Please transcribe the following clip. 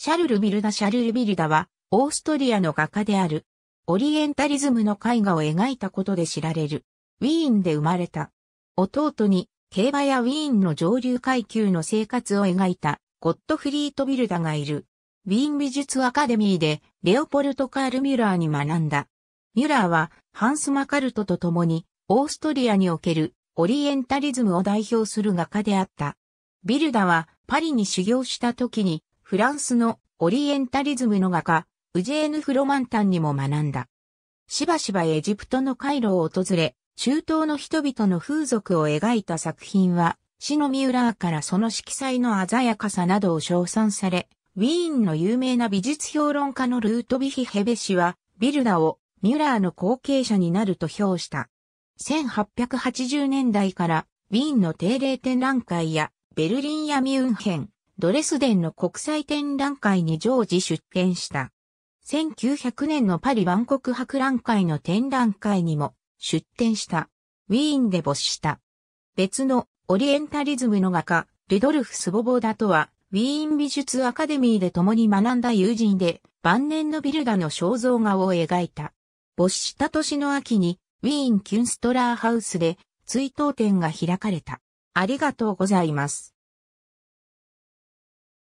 シャルル・ビルダ・シャルル・ビルダは、オーストリアの画家である。オリエンタリズムの絵画を描いたことで知られる。ウィーンで生まれた。弟に、競馬やウィーンの上流階級の生活を描いた、ゴットフリート・ビルダがいる。ウィーン美術アカデミーで、レオポルト・カール・ミュラーに学んだ。ミュラーは、ハンス・マカルトと共に、オーストリアにおける、オリエンタリズムを代表する画家であった。ビルダは、パリに修行した時に、フランスのオリエンタリズムの画家、ウジェーヌ・フロマンタンにも学んだ。しばしばエジプトのカイロを訪れ、中東の人々の風俗を描いた作品は、シノミーラーからその色彩の鮮やかさなどを称賛され、ウィーンの有名な美術評論家のルートビヒ・ヘベ氏は、ビルダをミュラーの後継者になると評した。1880年代から、ウィーンの定例展覧会や、ベルリンやミュンヘン、ドレスデンの国際展覧会に常時出展した。1900年のパリ万国博覧会の展覧会にも出展した。ウィーンで没した。別のオリエンタリズムの画家、ルドルフ・スボボーダとは、ウィーン美術アカデミーで共に学んだ友人で、晩年のビルダの肖像画を描いた。没した年の秋に、ウィーン・キュンストラーハウスで追悼展が開かれた。ありがとうございます。